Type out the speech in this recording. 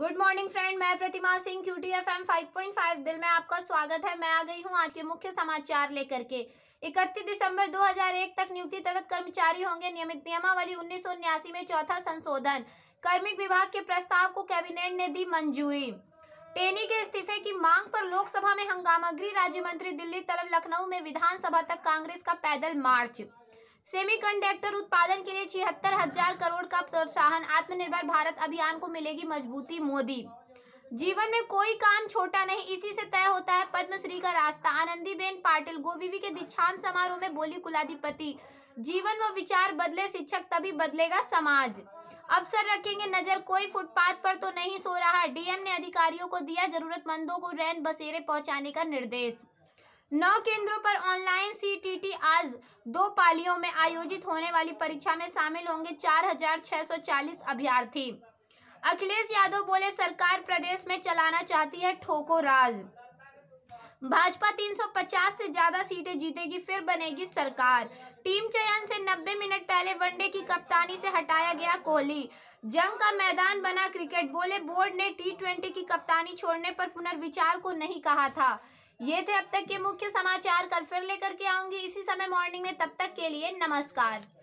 good morning friend मैं Pratima Singh Q T F M five point five दिल में आपका स्वागत है मैं आ गई हूँ आज के मुख्य समाचार लेकर के इकतीस दिसंबर 2001 तक नियुक्ति तरत कर्मचारी होंगे नियमित नियमावली उन्नीस में चौथा संशोधन कार्मिक विभाग के प्रस्ताव को कैबिनेट ने दी मंजूरी टेनी के इस्तीफे की मांग पर लोकसभा में हंगामा गृह राज्य मंत्री दिल्ली तलब लखनऊ में विधानसभा तक कांग्रेस का पैदल मार्च सेमीकंडक्टर उत्पादन के लिए छिहत्तर हजार करोड़ का प्रोत्साहन आत्मनिर्भर भारत अभियान को मिलेगी मजबूती मोदी जीवन में कोई काम छोटा नहीं इसी से तय होता है पद्मश्री का रास्ता आनंदीबेन पाटिल गोविवी के दीक्षांत समारोह में बोली कुलाधिपति जीवन व विचार बदले शिक्षक तभी बदलेगा समाज अफसर रखेंगे नजर कोई फुटपाथ पर तो नहीं सो रहा डीएम ने अधिकारियों को दिया जरूरतमंदों को रैन बसेरे पहुंचाने का निर्देश नौ केंद्रों पर ऑनलाइन सीटीटी आज दो पालियों में आयोजित होने वाली परीक्षा में शामिल होंगे 4,640 अभ्यर्थी अखिलेश यादव बोले सरकार प्रदेश में चलाना चाहती है ठोको राज भाजपा 350 से ज्यादा सीटें जीतेगी फिर बनेगी सरकार टीम चयन से 90 मिनट पहले वनडे की कप्तानी से हटाया गया कोहली जंग का मैदान बना क्रिकेट बोले बोर्ड ने ट्वेंटी की कप्तानी छोड़ने पर पुनर्विचार को नहीं कहा था ये थे अब तक के मुख्य समाचार कल फिर लेकर के आऊंगी इसी समय मॉर्निंग में तब तक के लिए नमस्कार